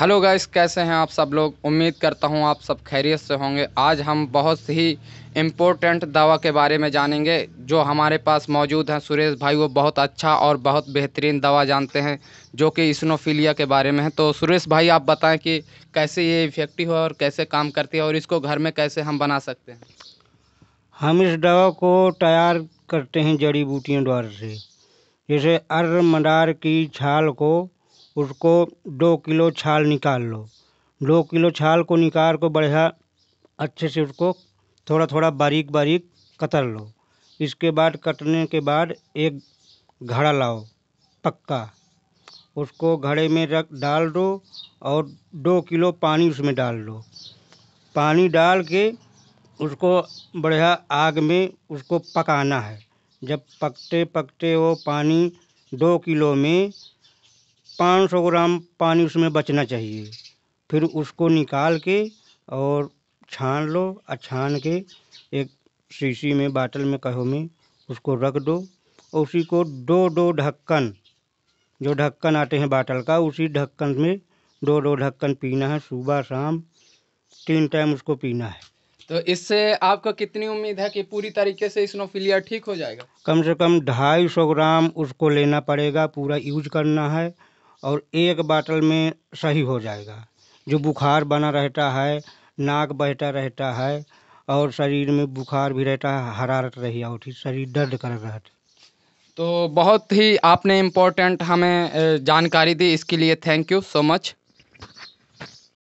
hello guys कैसे हैं आप सब लोग उम्मीद करता हूं आप सब खैरियत से होंगे आज हम बहुत ही इम्पोर्टेंट दवा के बारे में जानेंगे जो हमारे पास मौजूद हैं सुरेश भाई वो बहुत अच्छा और बहुत बेहतरीन दवा जानते हैं जो कि इसनोफीलिया के बारे में है तो सुरेश भाई आप बताएं कि कैसे ये इफेक्टिव है और कैसे काम करती है और इसको घर में कैसे हम बना सकते हैं हम इस दवा को तैयार करते हैं जड़ी बूटियों द्वारा से जैसे अर मंदार की छाल को उसको दो किलो छाल निकाल लो दो किलो छाल को निकाल को बढ़िया अच्छे से उसको थोड़ा थोड़ा बारीक बारीक कतर लो इसके बाद कटने के बाद एक घड़ा लाओ पक्का उसको घड़े में रख डाल दो और दो किलो पानी उसमें डाल दो पानी डाल के उसको बढ़िया आग में उसको पकाना है जब पकते पकते वो पानी दो किलो में पाँच सौ ग्राम पानी उसमें बचना चाहिए फिर उसको निकाल के और छान लो और छान के एक शीशी में बाटल में कहो में उसको रख दो और उसी को दो दो ढक्कन जो ढक्कन आते हैं बाटल का उसी ढक्कन में दो दो ढक्कन पीना है सुबह शाम तीन टाइम उसको पीना है तो इससे आपको कितनी उम्मीद है कि पूरी तरीके से स्नोफिलिया ठीक हो जाएगा कम से कम ढाई सौ ग्राम उसको लेना पड़ेगा पूरा यूज करना है और एक बाटल में सही हो जाएगा जो बुखार बना रहता है नाक बहता रहता है और शरीर में बुखार भी रहता है हरारत रही और शरीर दर्द कर रहा था तो बहुत ही आपने इम्पोर्टेंट हमें जानकारी दी इसके लिए थैंक यू सो मच